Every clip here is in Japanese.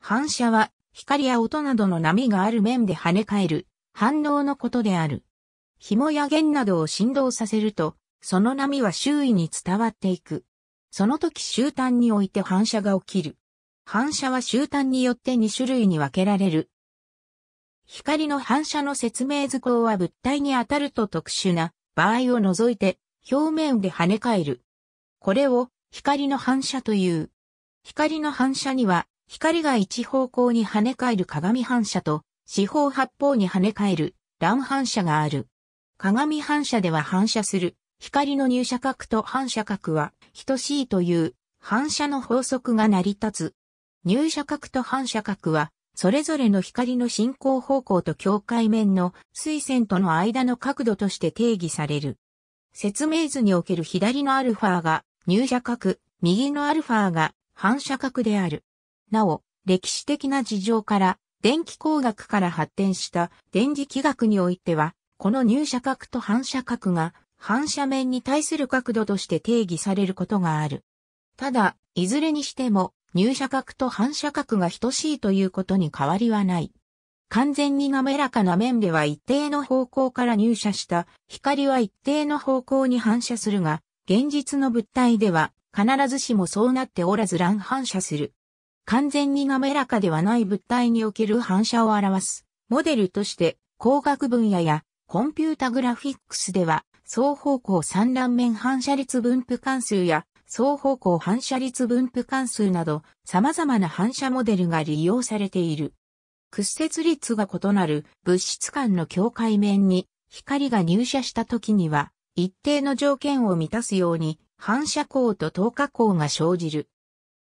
反射は、光や音などの波がある面で跳ね返る、反応のことである。紐や弦などを振動させると、その波は周囲に伝わっていく。その時終端において反射が起きる。反射は終端によって2種類に分けられる。光の反射の説明図工は物体に当たると特殊な場合を除いて表面で跳ね返る。これを光の反射という。光の反射には光が一方向に跳ね返る鏡反射と、四方八方に跳ね返る乱反射がある。鏡反射では反射する光の入射角と反射角は等しいという反射の法則が成り立つ。入射角と反射角は、それぞれの光の進行方向と境界面の水線との間の角度として定義される。説明図における左のアルファが入射角、右のアルファが反射角である。なお、歴史的な事情から、電気工学から発展した電磁気学においては、この入射角と反射角が反射面に対する角度として定義されることがある。ただ、いずれにしても、入射角と反射角が等しいということに変わりはない。完全に滑らかな面では一定の方向から入射した光は一定の方向に反射するが、現実の物体では必ずしもそうなっておらず乱反射する。完全に滑らかではない物体における反射を表す。モデルとして工学分野やコンピュータグラフィックスでは双方向三乱面反射率分布関数や双方向反射率分布関数など様々な反射モデルが利用されている。屈折率が異なる物質間の境界面に光が入射した時には一定の条件を満たすように反射光と透過光が生じる。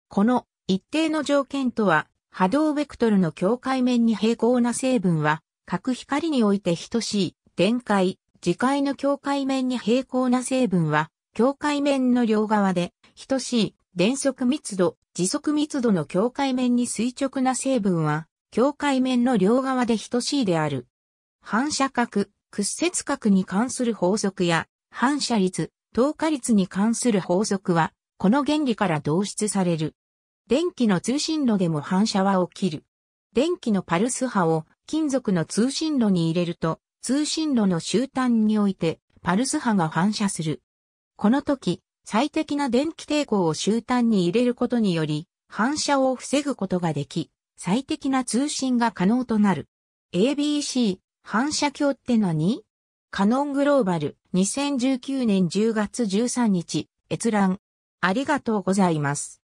この一定の条件とは、波動ベクトルの境界面に平行な成分は、角光において等しい、電解、磁界の境界面に平行な成分は、境界面の両側で、等しい、電速密度、時速密度の境界面に垂直な成分は、境界面の両側で等しいである。反射角、屈折角に関する法則や、反射率、透過率に関する法則は、この原理から導出される。電気の通信路でも反射は起きる。電気のパルス波を金属の通信路に入れると、通信路の終端においてパルス波が反射する。この時、最適な電気抵抗を終端に入れることにより、反射を防ぐことができ、最適な通信が可能となる。ABC 反射鏡って何カノングローバル2019年10月13日閲覧ありがとうございます。